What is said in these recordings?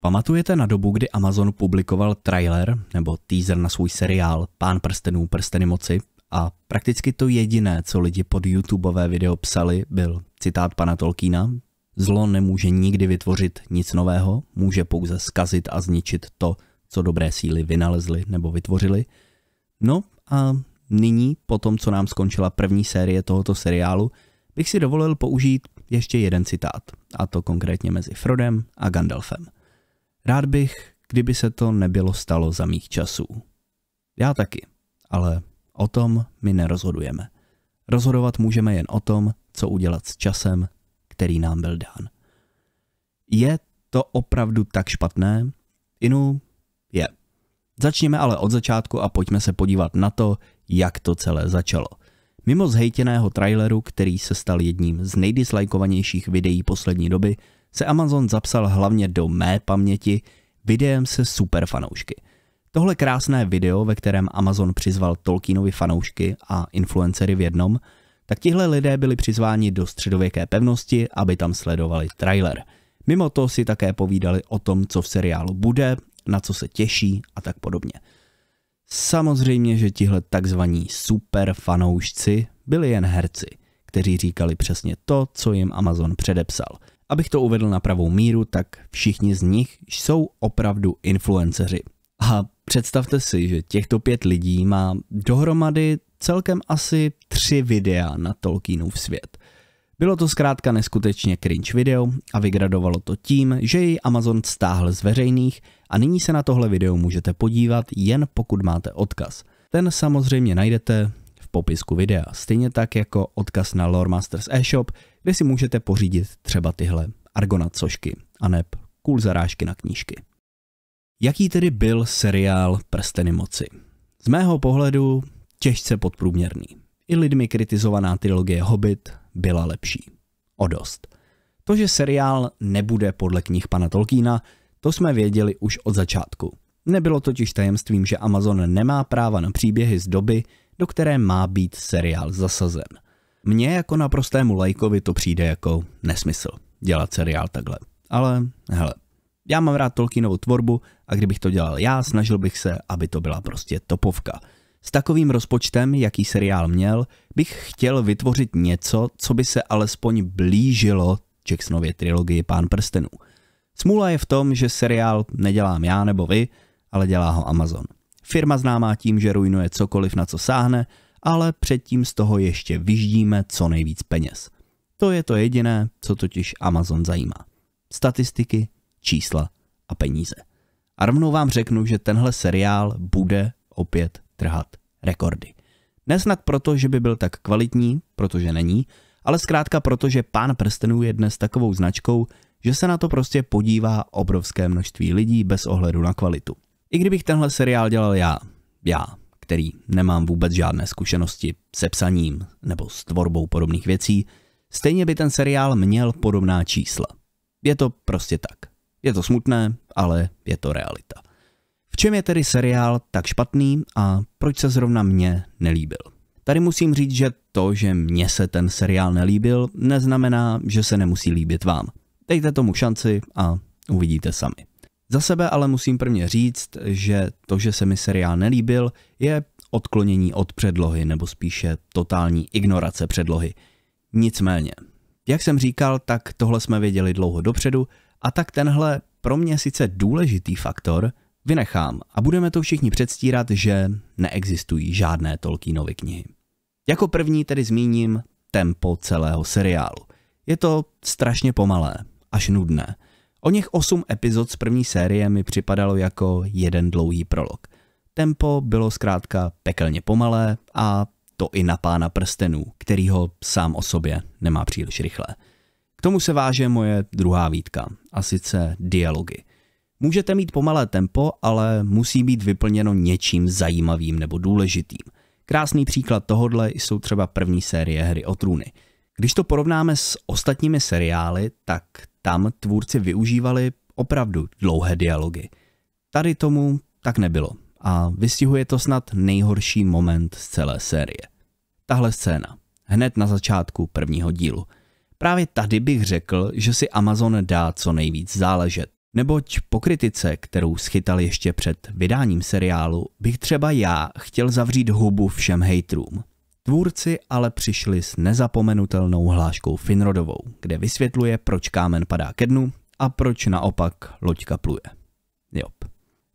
Pamatujete na dobu, kdy Amazon publikoval trailer nebo teaser na svůj seriál Pán prstenů, prsteny moci a prakticky to jediné, co lidi pod YouTubeové video psali, byl citát pana Tolkína Zlo nemůže nikdy vytvořit nic nového, může pouze skazit a zničit to, co dobré síly vynalezly nebo vytvořily. No a nyní, po tom, co nám skončila první série tohoto seriálu, bych si dovolil použít ještě jeden citát, a to konkrétně mezi Frodem a Gandalfem – Rád bych, kdyby se to nebylo stalo za mých časů. Já taky, ale o tom my nerozhodujeme. Rozhodovat můžeme jen o tom, co udělat s časem, který nám byl dán. Je to opravdu tak špatné? Inu, je. Začněme ale od začátku a pojďme se podívat na to, jak to celé začalo. Mimo zhejtěného traileru, který se stal jedním z nejdislajkovanějších videí poslední doby, se Amazon zapsal hlavně do mé paměti videem se super fanoušky. Tohle krásné video, ve kterém Amazon přizval Tolkienovi fanoušky a influencery v jednom, tak tihle lidé byli přizváni do středověké pevnosti, aby tam sledovali trailer. Mimo to si také povídali o tom, co v seriálu bude, na co se těší a tak podobně. Samozřejmě, že tihle takzvaní super fanoušci byli jen herci, kteří říkali přesně to, co jim Amazon předepsal – Abych to uvedl na pravou míru, tak všichni z nich jsou opravdu influenceři. A představte si, že těchto pět lidí má dohromady celkem asi tři videa na Tolkienův svět. Bylo to zkrátka neskutečně cringe video a vygradovalo to tím, že ji Amazon stáhl z veřejných a nyní se na tohle video můžete podívat jen pokud máte odkaz. Ten samozřejmě najdete popisku videa, stejně tak jako odkaz na Lore Masters e-shop, kde si můžete pořídit třeba tyhle Argonat sošky, aneb cool zarážky na knížky. Jaký tedy byl seriál Prsteny moci? Z mého pohledu těžce podprůměrný. I lidmi kritizovaná trilogie Hobbit byla lepší. O dost. To, že seriál nebude podle knih pana Tolkína, to jsme věděli už od začátku. Nebylo totiž tajemstvím, že Amazon nemá práva na příběhy z doby, do které má být seriál zasazen. Mně jako naprostému lajkovi to přijde jako nesmysl dělat seriál takhle. Ale hele, já mám rád Tolkienovu tvorbu a kdybych to dělal já, snažil bych se, aby to byla prostě topovka. S takovým rozpočtem, jaký seriál měl, bych chtěl vytvořit něco, co by se alespoň blížilo Jacksonově trilogii Pán prstenů. Smůla je v tom, že seriál nedělám já nebo vy, ale dělá ho Amazon. Firma známá tím, že ruinuje cokoliv, na co sáhne, ale předtím z toho ještě vyždíme co nejvíc peněz. To je to jediné, co totiž Amazon zajímá. Statistiky, čísla a peníze. A rovnou vám řeknu, že tenhle seriál bude opět trhat rekordy. Nesnad proto, že by byl tak kvalitní, protože není, ale zkrátka proto, že Pán prstenů je dnes takovou značkou, že se na to prostě podívá obrovské množství lidí bez ohledu na kvalitu. I kdybych tenhle seriál dělal já, já, který nemám vůbec žádné zkušenosti se psaním nebo s tvorbou podobných věcí, stejně by ten seriál měl podobná čísla. Je to prostě tak. Je to smutné, ale je to realita. V čem je tedy seriál tak špatný a proč se zrovna mě nelíbil? Tady musím říct, že to, že mně se ten seriál nelíbil, neznamená, že se nemusí líbit vám. Dejte tomu šanci a uvidíte sami. Za sebe ale musím prvně říct, že to, že se mi seriál nelíbil, je odklonění od předlohy, nebo spíše totální ignorace předlohy. Nicméně, jak jsem říkal, tak tohle jsme věděli dlouho dopředu a tak tenhle pro mě sice důležitý faktor vynechám a budeme to všichni předstírat, že neexistují žádné Tolkienovy knihy. Jako první tedy zmíním tempo celého seriálu. Je to strašně pomalé, až nudné – O něch osm epizod z první série mi připadalo jako jeden dlouhý prolog. Tempo bylo zkrátka pekelně pomalé a to i na pána prstenů, který ho sám o sobě nemá příliš rychle. K tomu se váže moje druhá výtka, a sice dialogy. Můžete mít pomalé tempo, ale musí být vyplněno něčím zajímavým nebo důležitým. Krásný příklad tohodle jsou třeba první série hry o trůny – když to porovnáme s ostatními seriály, tak tam tvůrci využívali opravdu dlouhé dialogy. Tady tomu tak nebylo a vystihuje to snad nejhorší moment z celé série. Tahle scéna, hned na začátku prvního dílu. Právě tady bych řekl, že si Amazon dá co nejvíc záležet. Neboť po kritice, kterou schytal ještě před vydáním seriálu, bych třeba já chtěl zavřít hubu všem hejtrům. Tvůrci ale přišli s nezapomenutelnou hláškou Finrodovou, kde vysvětluje, proč kámen padá ke dnu a proč naopak loďka pluje. Jop.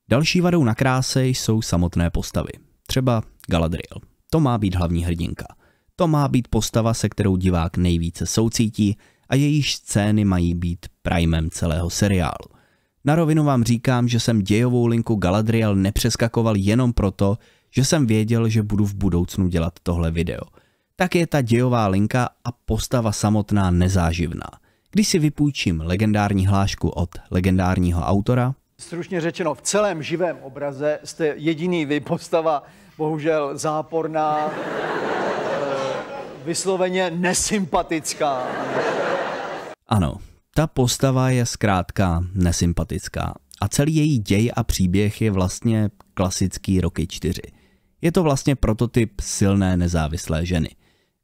Další vadou na kráse jsou samotné postavy. Třeba Galadriel. To má být hlavní hrdinka. To má být postava, se kterou divák nejvíce soucítí a jejíž scény mají být primem celého seriálu. Na rovinu vám říkám, že jsem dějovou linku Galadriel nepřeskakoval jenom proto, že jsem věděl, že budu v budoucnu dělat tohle video. Tak je ta dějová linka a postava samotná nezáživná. Když si vypůjčím legendární hlášku od legendárního autora, Stručně řečeno, v celém živém obraze jste jediný vy, postava bohužel záporná, eh, vysloveně nesympatická. Ano, ta postava je zkrátka nesympatická a celý její děj a příběh je vlastně klasický roky čtyři. Je to vlastně prototyp silné nezávislé ženy.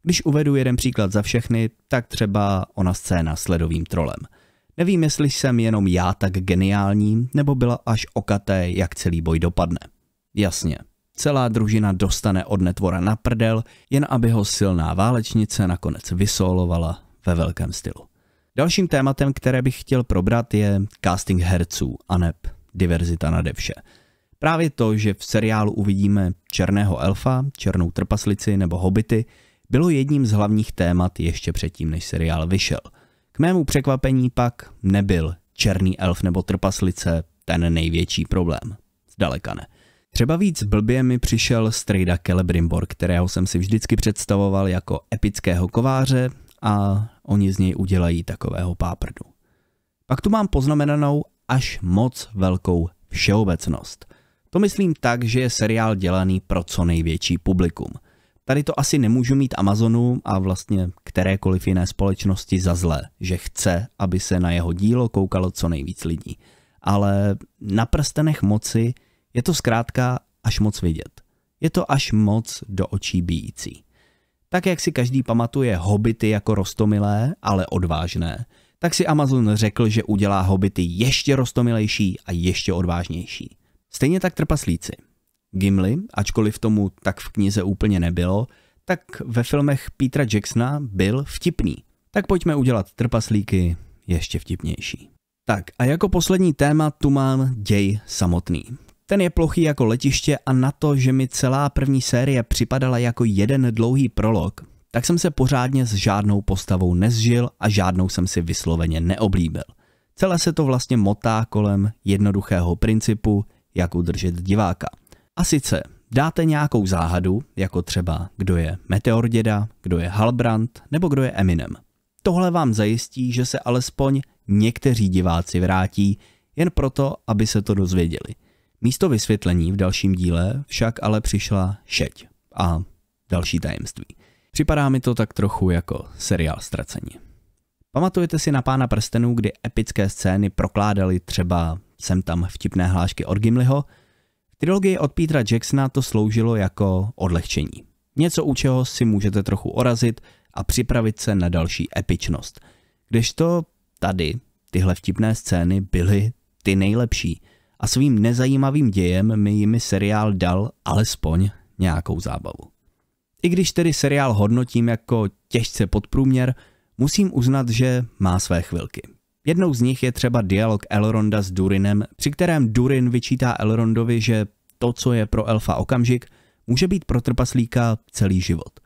Když uvedu jeden příklad za všechny, tak třeba ona scéna s ledovým trolem. Nevím, jestli jsem jenom já tak geniální, nebo byla až okaté, jak celý boj dopadne. Jasně, celá družina dostane od netvora na prdel, jen aby ho silná válečnice nakonec vysolovala ve velkém stylu. Dalším tématem, které bych chtěl probrat, je casting herců, neb diverzita na vše. Právě to, že v seriálu uvidíme černého elfa, černou trpaslici nebo hobity, bylo jedním z hlavních témat ještě předtím, než seriál vyšel. K mému překvapení pak nebyl černý elf nebo trpaslice ten největší problém. Zdaleka ne. Třeba víc blbě mi přišel Strejda Celebrimbor, kterého jsem si vždycky představoval jako epického kováře a oni z něj udělají takového páprdu. Pak tu mám poznamenanou až moc velkou všeobecnost – to myslím tak, že je seriál dělaný pro co největší publikum. Tady to asi nemůžu mít Amazonu a vlastně kterékoliv jiné společnosti za zlé, že chce, aby se na jeho dílo koukalo co nejvíc lidí. Ale na prstenech moci je to zkrátka až moc vidět. Je to až moc do očí bíjící. Tak jak si každý pamatuje hobity jako rostomilé, ale odvážné, tak si Amazon řekl, že udělá hobity ještě rostomilejší a ještě odvážnější. Stejně tak trpaslíci. Gimli, ačkoliv tomu tak v knize úplně nebylo, tak ve filmech Petra Jacksona byl vtipný. Tak pojďme udělat trpaslíky ještě vtipnější. Tak a jako poslední téma tu mám děj samotný. Ten je plochý jako letiště a na to, že mi celá první série připadala jako jeden dlouhý prolog, tak jsem se pořádně s žádnou postavou nezžil a žádnou jsem si vysloveně neoblíbil. Celé se to vlastně motá kolem jednoduchého principu, jak udržet diváka. A sice dáte nějakou záhadu, jako třeba kdo je Meteor děda, kdo je Halbrand nebo kdo je Eminem. Tohle vám zajistí, že se alespoň někteří diváci vrátí, jen proto, aby se to dozvěděli. Místo vysvětlení v dalším díle však ale přišla šeť a další tajemství. Připadá mi to tak trochu jako seriál ztracení. Pamatujete si na pána prstenů, kdy epické scény prokládali třeba sem tam vtipné hlášky od Gimliho, v trilogii od Petra Jacksona to sloužilo jako odlehčení. Něco u čeho si můžete trochu orazit a připravit se na další epičnost. Kdežto tady tyhle vtipné scény byly ty nejlepší a svým nezajímavým dějem mi jimi seriál dal alespoň nějakou zábavu. I když tedy seriál hodnotím jako těžce podprůměr, musím uznat, že má své chvilky. Jednou z nich je třeba dialog Elronda s Durinem, při kterém Durin vyčítá Elrondovi, že to, co je pro elfa okamžik, může být pro trpaslíka celý život.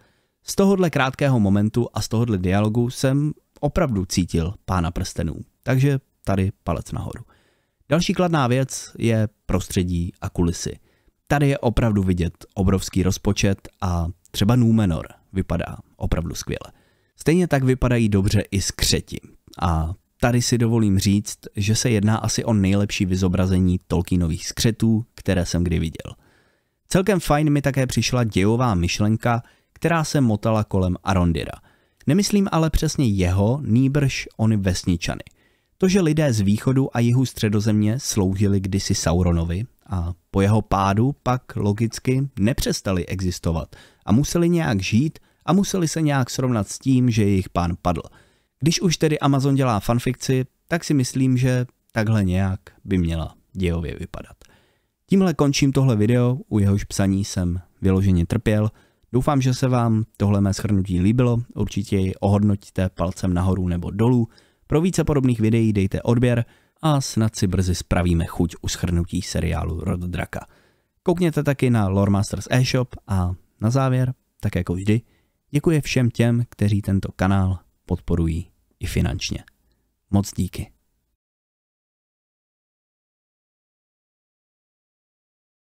Z tohohle krátkého momentu a z tohohle dialogu jsem opravdu cítil pána prstenů, takže tady palec nahoru. Další kladná věc je prostředí a kulisy. Tady je opravdu vidět obrovský rozpočet a třeba Númenor vypadá opravdu skvěle. Stejně tak vypadají dobře i skřeti a Tady si dovolím říct, že se jedná asi o nejlepší vyzobrazení Tolkienových skřetů, které jsem kdy viděl. Celkem fajn mi také přišla dějová myšlenka, která se motala kolem Arondira. Nemyslím ale přesně jeho, nýbrž ony vesničany. To, že lidé z východu a jihu středozemě sloužili kdysi Sauronovi a po jeho pádu pak logicky nepřestali existovat a museli nějak žít a museli se nějak srovnat s tím, že jejich pán padl – když už tedy Amazon dělá fanfikci, tak si myslím, že takhle nějak by měla dějově vypadat. Tímhle končím tohle video, u jehož psaní jsem vyloženě trpěl. Doufám, že se vám tohle mé shrnutí líbilo, určitě ji ohodnotíte palcem nahoru nebo dolů. Pro více podobných videí dejte odběr a snad si brzy spravíme chuť u shrnutí seriálu Rod Draka. Koukněte taky na Loremasters e-shop a na závěr, tak jako vždy, děkuji všem těm, kteří tento kanál podporují i finančně. Moc díky.